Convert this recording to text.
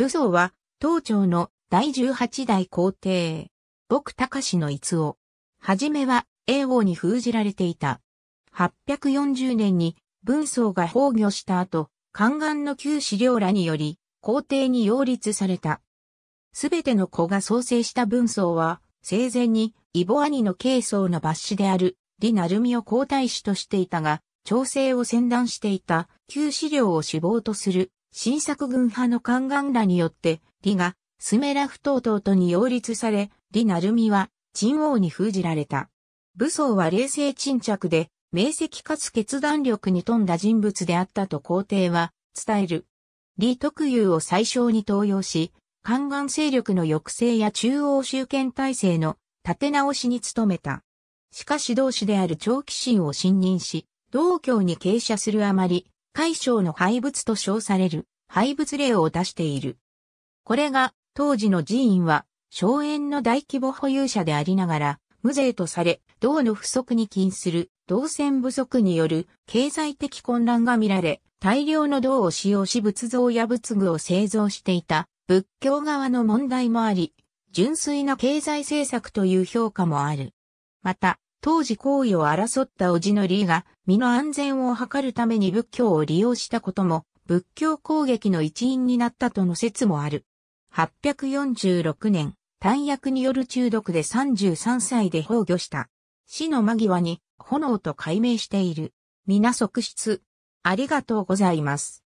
武装は、東朝の第十八代皇帝、僕隆の逸を、はじめは、英王に封じられていた。840年に、文宗が崩御した後、宦官の旧史料らにより、皇帝に擁立された。すべての子が創生した文宗は、生前に、イボ兄の慶宗の抜子である、李成美を皇太子としていたが、朝政を先断していた、旧史料を死亡とする、新作軍派の宦官らによって、李がスメラフ等々とに擁立され、李成美は、陳王に封じられた。武装は冷静沈着で、明晰かつ決断力に富んだ人物であったと皇帝は伝える。李特有を最小に登用し、宦官勢力の抑制や中央集権体制の立て直しに努めた。しかし同志である長期心を信任し、同教に傾斜するあまり、海省の廃物と称される廃物例を出している。これが当時の寺院は荘園の大規模保有者でありながら無税とされ銅の不足に近する銅線不足による経済的混乱が見られ大量の銅を使用し仏像や仏具を製造していた仏教側の問題もあり純粋な経済政策という評価もある。また、当時行為を争った叔父のーが身の安全を図るために仏教を利用したことも仏教攻撃の一因になったとの説もある。846年、弾薬による中毒で33歳で崩御した。死の間際に炎と解明している。皆即失。ありがとうございます。